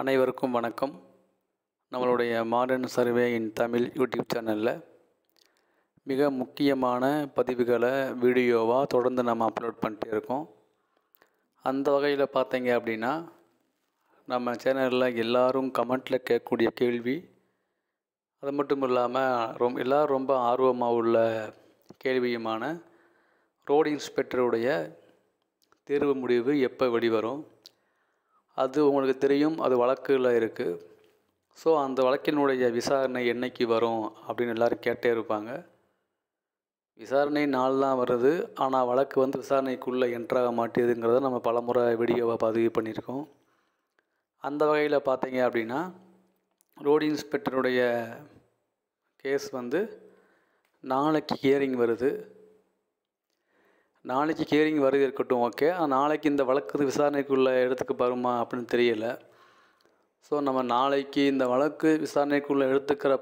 அனைவருக்கும் வணக்கம் நம்மளுடைய modern survey in Tamil YouTube சேனலில் மிக முக்கியமான பதிவுகளை வீடியோவாக தொடர்ந்து நம்ம அப்லோட் பண்ணிட்டே இருக்கோம் அந்த வகையில் பார்த்தீங்க அப்படின்னா நம்ம சேனலில் எல்லோரும் கமெண்ட்டில் கேட்கக்கூடிய கேள்வி அது மட்டும் இல்லாமல் ரொம் எல்லோரும் ரொம்ப ஆர்வமாக உள்ள கேள்வியுமான ரோடு இன்ஸ்பெக்டருடைய தேர்வு முடிவு எப்போ வெளிவரும் அது உங்களுக்கு தெரியும் அது வழக்கில் இருக்குது ஸோ அந்த வழக்கினுடைய விசாரணை என்றைக்கு வரும் அப்படின்னு எல்லோரும் கேட்டே இருப்பாங்க விசாரணை நாள் தான் வருது ஆனால் வழக்கு வந்து விசாரணைக்குள்ளே என்ட்ராக மாட்டேதுங்கிறத நம்ம பலமுறை வீடியோவை பதிவு பண்ணியிருக்கோம் அந்த வகையில் பார்த்தீங்க அப்படின்னா ரோடு இன்ஸ்பெக்டருடைய கேஸ் வந்து நாளைக்கு ஹியரிங் வருது நாளைக்கு ஹியரிங் வருது இருக்கட்டும் ஓகே நாளைக்கு இந்த வழக்கு விசாரணைக்குள்ள இடத்துக்கு வருமா அப்படின்னு தெரியல ஸோ நம்ம நாளைக்கு இந்த வழக்கு விசாரணைக்குள்ளே எடுத்துக்கிற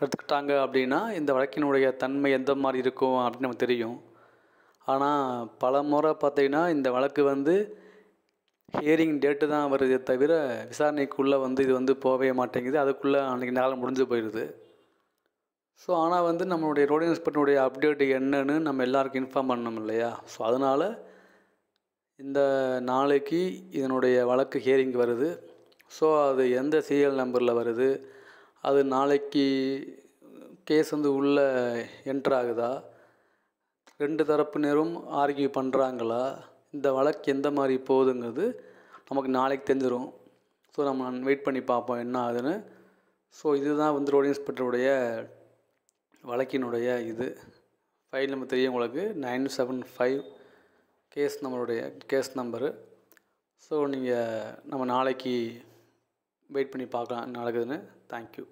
எடுத்துக்கிட்டாங்க அப்படின்னா இந்த வழக்கினுடைய தன்மை எந்த மாதிரி இருக்கும் அப்படின்னு நமக்கு தெரியும் ஆனால் பல முறை பார்த்திங்கன்னா இந்த வழக்கு வந்து ஹியரிங் டேட்டு தான் வருதே தவிர விசாரணைக்குள்ளே வந்து இது வந்து போகவே மாட்டேங்குது அதுக்குள்ளே அன்றைக்கி நேரம் முடிஞ்சு போயிடுது ஸோ ஆனால் வந்து நம்மளுடைய ரோடு இன்ஸ்பெக்டருடைய அப்டேட் என்னன்னு நம்ம எல்லாருக்கும் இன்ஃபார்ம் பண்ணணும் இல்லையா ஸோ அதனால் இந்த நாளைக்கு இதனுடைய வழக்கு ஹியரிங் வருது ஸோ அது எந்த சீரியல் நம்பரில் வருது அது நாளைக்கு கேஸ் வந்து உள்ளே என்ட்ராகுதா ரெண்டு தரப்பினரும் ஆர்கியூ பண்ணுறாங்களா இந்த வழக்கு எந்த மாதிரி போகுதுங்கிறது நமக்கு நாளைக்கு தெரிஞ்சிடும் ஸோ நம்ம வெயிட் பண்ணி பார்ப்போம் என்ன ஆகுதுன்னு ஸோ இதுதான் வந்து ரோடு இன்ஸ்பெக்டருடைய வழக்கினுடைய இது ஃபைல் நம்பர் தெரியும் உங்களுக்கு நைன் செவன் ஃபைவ் கேஸ் நம்பருடைய கேஸ் நம்பரு ஸோ நீங்கள் நம்ம நாளைக்கு வெயிட் பண்ணி பார்க்கலாம் நடக்குதுன்னு தேங்க்யூ